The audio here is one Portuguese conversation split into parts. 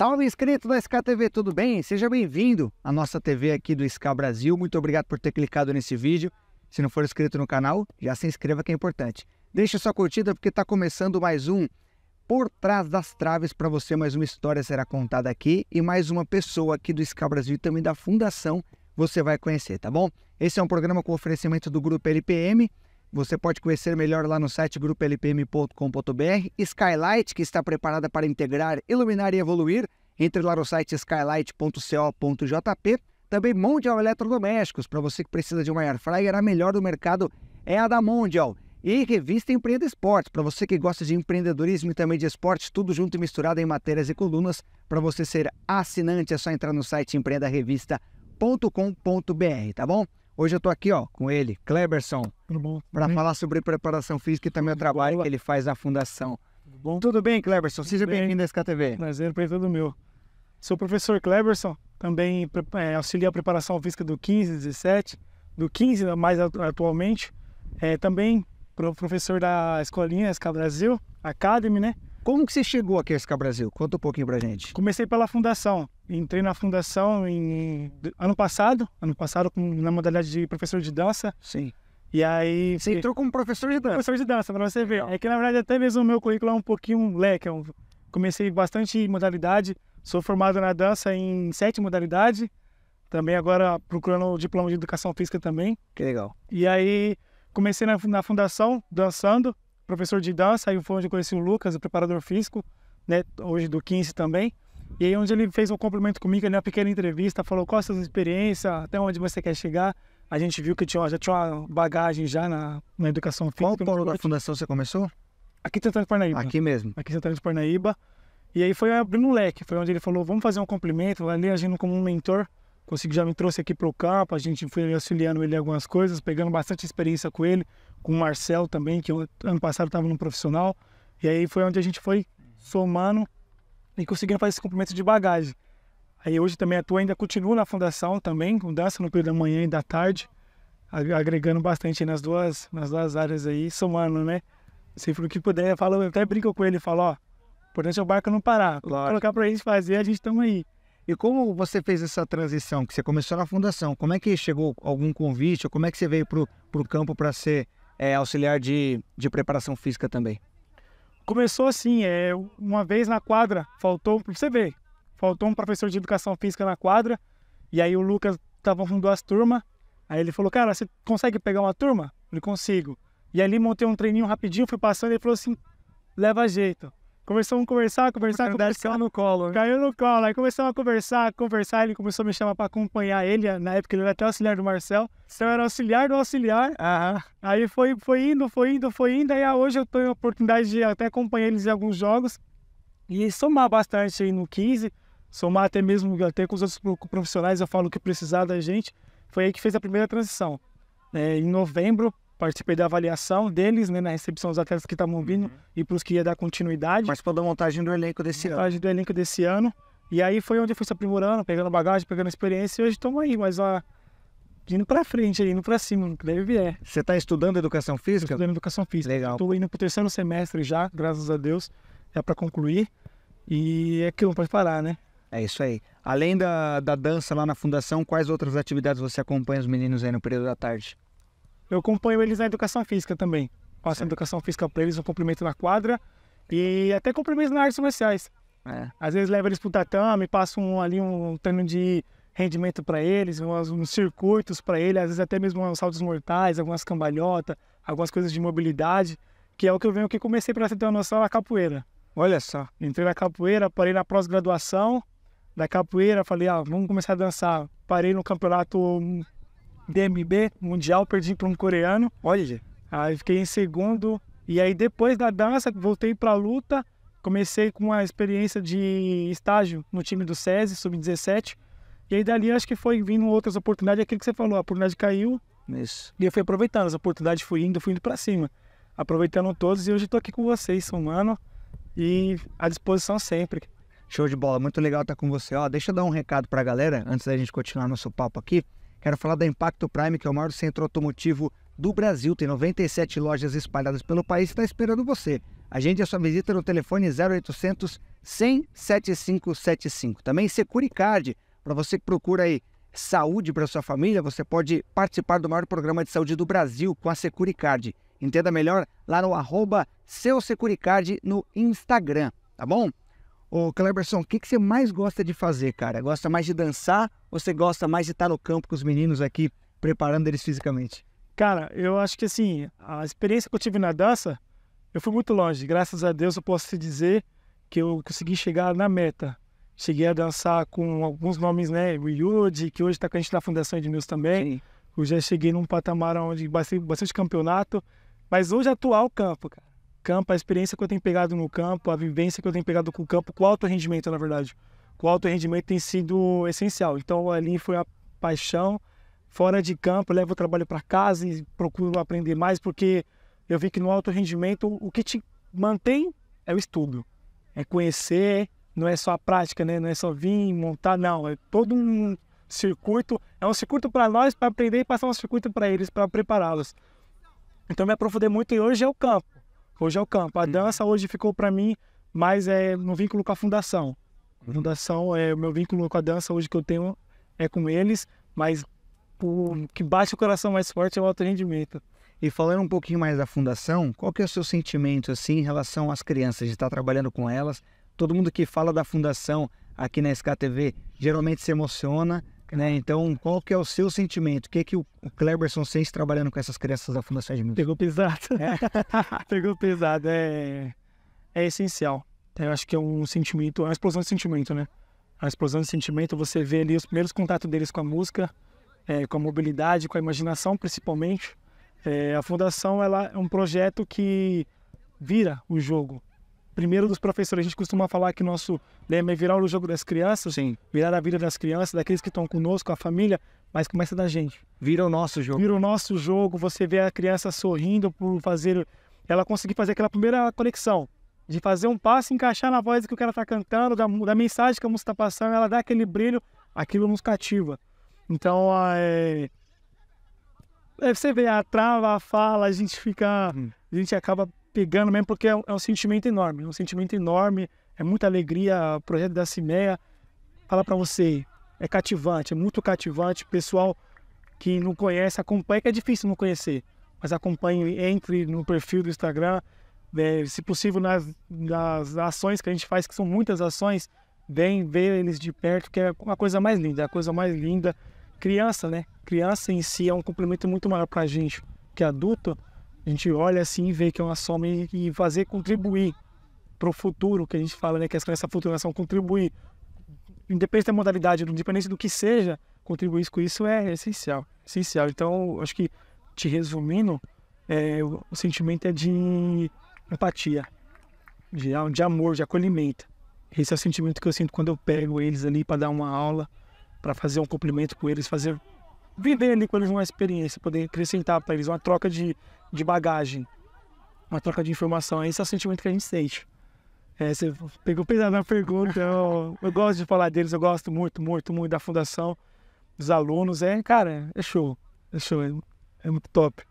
Salve inscrito da SKTV, tudo bem? Seja bem-vindo à nossa TV aqui do SK Brasil. Muito obrigado por ter clicado nesse vídeo. Se não for inscrito no canal, já se inscreva que é importante. Deixa sua curtida porque está começando mais um Por Trás das Traves para você. Mais uma história será contada aqui e mais uma pessoa aqui do SK Brasil e também da Fundação você vai conhecer, tá bom? Esse é um programa com oferecimento do Grupo LPM, você pode conhecer melhor lá no site grupolpm.com.br. Skylight, que está preparada para integrar, iluminar e evoluir. Entre lá no site skylight.co.jp. Também Mondial Eletrodomésticos, para você que precisa de uma air fryer, a melhor do mercado é a da Mondial. E revista Empreenda Esportes, para você que gosta de empreendedorismo e também de esportes, tudo junto e misturado em matérias e colunas. Para você ser assinante é só entrar no site empreendarevista.com.br, tá bom? Hoje eu estou aqui ó, com ele, Kleberson, para falar sobre preparação física e também o trabalho que ele faz na Fundação. Tudo bom? Tudo bem, Kleberson? Seja bem-vindo à SKTV. Prazer, prazer é todo meu. Sou o professor Kleberson, também é, auxilia a preparação física do 15, 17, do 15 mais atualmente. É, também professor da escolinha SK Brasil, Academy, né? Como que você chegou aqui a SK Brasil? Conta um pouquinho pra gente. Comecei pela fundação. Entrei na fundação em ano passado, ano passado com, na modalidade de professor de dança. Sim. E aí. Você entrou como professor de dança? Professor de dança, pra você ver. É que na verdade até mesmo o meu currículo é um pouquinho leque. comecei bastante modalidade. Sou formado na dança em sete modalidades. Também agora procurando o diploma de educação física também. Que legal. E aí comecei na, na fundação dançando professor de dança, aí foi onde eu conheci o Lucas, o preparador físico, né, hoje do 15 também. E aí onde ele fez um complemento comigo, né, uma pequena entrevista, falou qual a sua experiência, até onde você quer chegar. A gente viu que tinha, já tinha uma bagagem já na, na educação física. Qual polo da fundação você começou? Aqui em Santana de Parnaíba. Aqui mesmo? Aqui em Santana de Parnaíba. E aí foi abrindo um leque, foi onde ele falou, vamos fazer um complemento, ali agindo como um mentor. Consegui, já me trouxe aqui para o campo, a gente foi auxiliando ele em algumas coisas, pegando bastante experiência com ele com o Marcel também, que ano passado estava no profissional. E aí foi onde a gente foi somando e conseguindo fazer esse cumprimento de bagagem. Aí hoje também atuo, ainda continuo na fundação também, com dança no período da manhã e da tarde, agregando bastante nas duas, nas duas áreas aí, somando, né? Sempre o que puder, eu, falo, eu até brinco com ele, falo, ó, importante é o barco não parar. Claro. Colocar pra gente fazer, a gente tamo aí. E como você fez essa transição, que você começou na fundação, como é que chegou algum convite, ou como é que você veio pro, pro campo para ser é, auxiliar de, de preparação física também? Começou assim, é, uma vez na quadra, faltou, você ver, faltou um professor de educação física na quadra, e aí o Lucas estava com duas turmas, aí ele falou, cara, você consegue pegar uma turma? Eu falei, consigo. E ali montei um treininho rapidinho, fui passando, e ele falou assim, leva jeito. Começamos a conversar, conversar, conversar. Caiu no colo. Caiu no colo. Aí começamos a conversar, conversar. Ele começou a me chamar para acompanhar ele. Né? Na época ele era até auxiliar do Marcel. Então era auxiliar do auxiliar. Uhum. Aí foi, foi indo, foi indo, foi indo. Aí ah, hoje eu tenho a oportunidade de até acompanhar eles em alguns jogos. E somar bastante aí no 15. Somar até mesmo até com os outros profissionais. Eu falo o que precisar da gente. Foi aí que fez a primeira transição. É, em novembro participei da avaliação deles, né, na recepção dos atletas que estavam vindo uhum. e para os que ia dar continuidade. Participou da montagem do elenco desse montagem ano. Montagem do elenco desse ano. E aí foi onde eu fui se aprimorando, pegando bagagem, pegando experiência e hoje estamos aí, mas ó, indo para frente, indo para cima, que deve vir Você está estudando educação física? Tô estudando educação física. Legal. Estou indo para o terceiro semestre já, graças a Deus, é para concluir. E é que não pode parar, né? É isso aí. Além da, da dança lá na fundação, quais outras atividades você acompanha os meninos aí no período da tarde? Eu acompanho eles na educação física também. Faço educação física para eles, um cumprimento na quadra e até cumprimento nas artes comerciais. É. Às vezes levo eles para o tatame, passo um, ali um treino de rendimento para eles, uns, uns circuitos para eles, às vezes até mesmo uns saltos mortais, algumas cambalhotas, algumas coisas de mobilidade, que é o que eu venho que comecei para você ter uma noção na capoeira. Olha só. Entrei na capoeira, parei na pós-graduação da capoeira, falei, ah, vamos começar a dançar. Parei no campeonato hum, DMB mundial, perdi para um coreano. Olha. Aí fiquei em segundo. E aí depois da dança, voltei para a luta. Comecei com a experiência de estágio no time do SESI, sub-17. E aí dali acho que foi vindo outras oportunidades, aquilo que você falou, a oportunidade caiu. Isso. E eu fui aproveitando, as oportunidades fui indo, fui indo para cima. Aproveitando todos e hoje estou aqui com vocês, somando e à disposição sempre. Show de bola, muito legal estar com você. Ó, deixa eu dar um recado para a galera antes da gente continuar nosso papo aqui. Quero falar da Impacto Prime, que é o maior centro automotivo do Brasil. Tem 97 lojas espalhadas pelo país e está esperando você. Agende a sua visita no telefone 0800 100 7575. Também Securicard, para você que procura aí saúde para sua família, você pode participar do maior programa de saúde do Brasil com a Securicard. Entenda melhor lá no arroba seu Securicard no Instagram, tá bom? Ô, Cleberson, o que, que você mais gosta de fazer, cara? Gosta mais de dançar ou você gosta mais de estar no campo com os meninos aqui, preparando eles fisicamente? Cara, eu acho que assim, a experiência que eu tive na dança, eu fui muito longe. Graças a Deus eu posso te dizer que eu consegui chegar na meta. Cheguei a dançar com alguns nomes, né? O Yudi, que hoje está com a gente na Fundação Edmilson também. Sim. Eu já cheguei num patamar onde bastante, bastante campeonato. Mas hoje é atuar o campo, cara campo, a experiência que eu tenho pegado no campo, a vivência que eu tenho pegado com o campo, com alto rendimento, na verdade. Com alto rendimento tem sido essencial. Então ali foi a paixão. Fora de campo, levo o trabalho para casa e procuro aprender mais, porque eu vi que no alto rendimento o que te mantém é o estudo. É conhecer, não é só a prática, né? Não é só vir montar, não. É todo um circuito. É um circuito para nós, para aprender e passar um circuito para eles, para prepará-los. Então me aprofundei muito e hoje é o campo. Hoje é o campo. A uhum. dança hoje ficou para mim mais é, no vínculo com a fundação. A uhum. fundação, é, o meu vínculo com a dança hoje que eu tenho é com eles, mas o que bate o coração mais forte é o alto rendimento. E falando um pouquinho mais da fundação, qual que é o seu sentimento assim em relação às crianças, de estar trabalhando com elas? Todo mundo que fala da fundação aqui na SKTV geralmente se emociona, né? Então, qual que é o seu sentimento? O que, é que o Cleberson sente trabalhando com essas crianças da Fundação de música Pegou pesado. É. Pegou pesado. É, é essencial. É, eu acho que é um sentimento, é uma explosão de sentimento, né? É a explosão de sentimento, você vê ali os primeiros contatos deles com a música, é, com a mobilidade, com a imaginação, principalmente. É, a Fundação ela é um projeto que vira o jogo primeiro dos professores. A gente costuma falar que nosso lema é virar o jogo das crianças, Sim. virar a vida das crianças, daqueles que estão conosco, a família, mas começa da gente. Vira o nosso jogo. Vira o nosso jogo, você vê a criança sorrindo por fazer ela conseguir fazer aquela primeira conexão, de fazer um passo, encaixar na voz que o cara está cantando, da, da, mensagem que a música está passando, ela dá aquele brilho, aquilo nos cativa. Então, é, é... você vê a trava, a fala, a gente fica. Hum. A gente acaba pegando mesmo porque é um, é um sentimento enorme, é um sentimento enorme, é muita alegria. O projeto da Cimeia, falar para você, é cativante, é muito cativante. Pessoal que não conhece, acompanha, é, é difícil não conhecer, mas acompanhe, entre no perfil do Instagram, é, se possível nas, nas ações que a gente faz, que são muitas ações, vem ver eles de perto, que é a coisa mais linda, é a coisa mais linda. Criança, né? Criança em si é um complemento muito maior para gente que adulto, a gente olha assim e vê que é uma soma e fazer contribuir para o futuro, que a gente fala, né, que essa futuração contribuir, independente da modalidade, independente do que seja, contribuir com isso é essencial, essencial. Então, acho que te resumindo, é, o, o sentimento é de empatia, de, de amor, de acolhimento. Esse é o sentimento que eu sinto quando eu pego eles ali para dar uma aula, para fazer um cumprimento com eles, fazer viver ali com eles uma é experiência, poder acrescentar para eles uma troca de, de bagagem, uma troca de informação. Esse é o sentimento que a gente sente. É, você pegou pesado na pergunta, eu, eu, gosto de falar deles, eu gosto muito, muito, muito da fundação, dos alunos. É, cara, é show, é show, é, é muito top.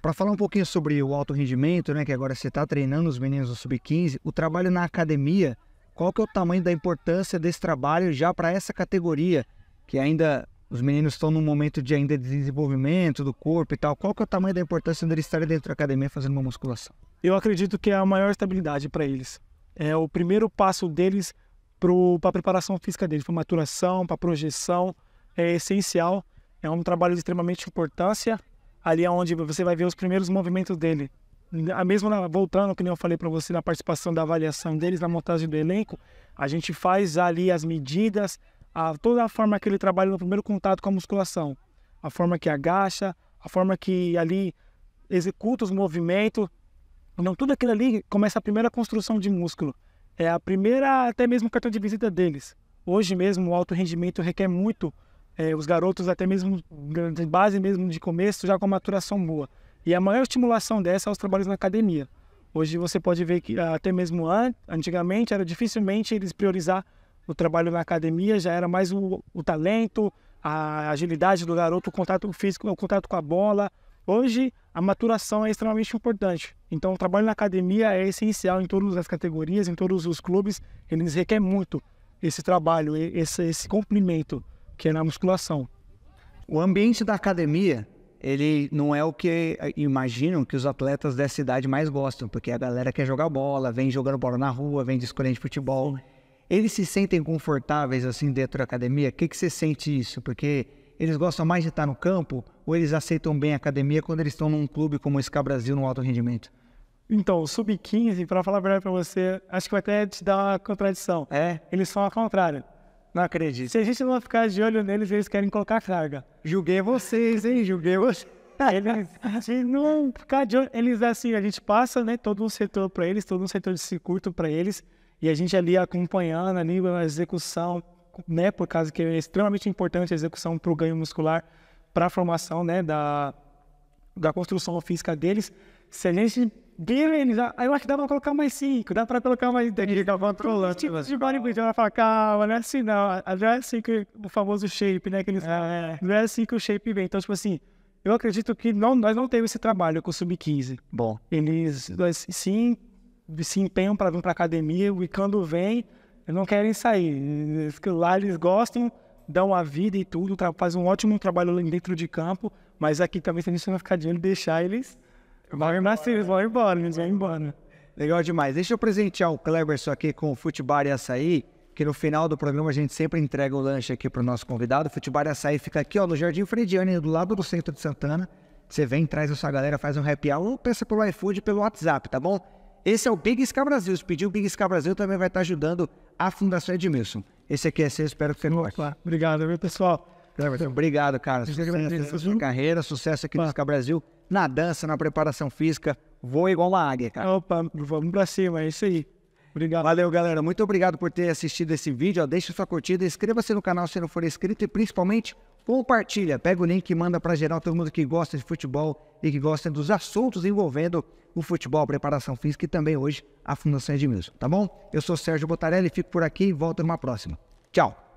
Para falar um pouquinho sobre o alto rendimento, né, que agora você está treinando os meninos do sub-15, o trabalho na academia, qual que é o tamanho da importância desse trabalho já para essa categoria que ainda os meninos estão num momento de ainda desenvolvimento do corpo e tal. Qual que é o tamanho da importância deles estarem dentro da academia fazendo uma musculação? Eu acredito que é a maior estabilidade para eles. É o primeiro passo deles para a preparação física deles, para maturação, para projeção, é essencial. É um trabalho de extremamente importância. Ali é onde você vai ver os primeiros movimentos dele. Mesmo na, voltando, que nem eu falei para você, na participação da avaliação deles, na montagem do elenco, a gente faz ali as medidas, a, toda a forma que ele trabalha no primeiro contato com a musculação, a forma que agacha, a forma que ali executa os movimentos. Então, tudo aquilo ali começa a primeira construção de músculo. É a primeira, até mesmo, cartão de visita deles. Hoje mesmo, o alto rendimento requer muito é, os garotos, até mesmo de base mesmo de começo, já com a maturação boa. E a maior estimulação dessa é os trabalhos na academia. Hoje você pode ver que até mesmo antes, antigamente era dificilmente eles priorizar o trabalho na academia já era mais o, o talento, a agilidade do garoto, o contato físico, o contato com a bola. Hoje, a maturação é extremamente importante. Então, o trabalho na academia é essencial em todas as categorias, em todos os clubes. Eles requerem muito esse trabalho, esse, esse cumprimento que é na musculação. O ambiente da academia, ele não é o que imaginam que os atletas dessa idade mais gostam, porque a galera quer jogar bola, vem jogando bola na rua, vem de escolher de futebol. Eles se sentem confortáveis assim dentro da academia? O que, que você sente isso? Porque eles gostam mais de estar no campo ou eles aceitam bem a academia quando eles estão num clube como o SCA Brasil no alto rendimento? Então, o sub-15, para falar a verdade para você, acho que vai até te dar uma contradição. É? Eles são ao contrário. Não acredito. Se a gente não ficar de olho neles, eles querem colocar carga. Julguei vocês, hein? Julguei vocês. Tá, eles, a gente não ficar de olho. Eles, assim, a gente passa, né, todo um setor para eles, todo um setor de circuito para eles. E a gente ali acompanhando ali a execução, né, por causa que é extremamente importante a execução para o ganho muscular, para a formação, né, da, da construção física deles. Se a gente vira eu acho que dá para colocar mais cinco, dá para colocar mais dez. ficar tá controlando. Tipo de bodybuilding, ela fala, calma, não é assim não, não é assim que o famoso shape, né, que eles, é, é. não é assim que o shape vem. Então, tipo assim, eu acredito que não, nós não temos esse trabalho com o Sub-15. Bom, eles, sim, se empenham para vir para a academia e quando vem, não querem sair. Lá eles gostam, dão a vida e tudo, fazem um ótimo trabalho dentro de campo, mas aqui também se a gente não ficar de olho deixar eles, vão embora, eles vai embora, eles vão embora. Legal demais. Deixa eu presentear o Cleberson aqui com o Futebol e Açaí, que no final do programa a gente sempre entrega o lanche aqui para o nosso convidado. O Futebar e Açaí fica aqui ó, no Jardim Frediani, do lado do centro de Santana. Você vem, traz a sua galera, faz um happy hour ou peça pelo iFood pelo WhatsApp, tá bom? esse é o Big Sky Brasil. Se pedir o Big Sky Brasil, também vai estar ajudando a Fundação Edmilson. Esse aqui é seu, espero que você goste. Opa, obrigado, meu pessoal. Obrigado, cara. Sucesso na sua carreira, sucesso aqui no Sky Brasil, na dança, na preparação física. Voa igual uma águia, cara. Opa, vamos pra cima, é isso aí. Obrigado. Valeu, galera. Muito obrigado por ter assistido esse vídeo. Deixe sua curtida, inscreva-se no canal se não for inscrito e principalmente Compartilha, pega o link e manda para geral todo mundo que gosta de futebol e que gosta dos assuntos envolvendo o futebol, a preparação física e também hoje a Fundação Edmilson, tá bom? Eu sou Sérgio Botarelli, fico por aqui e volto numa próxima. Tchau!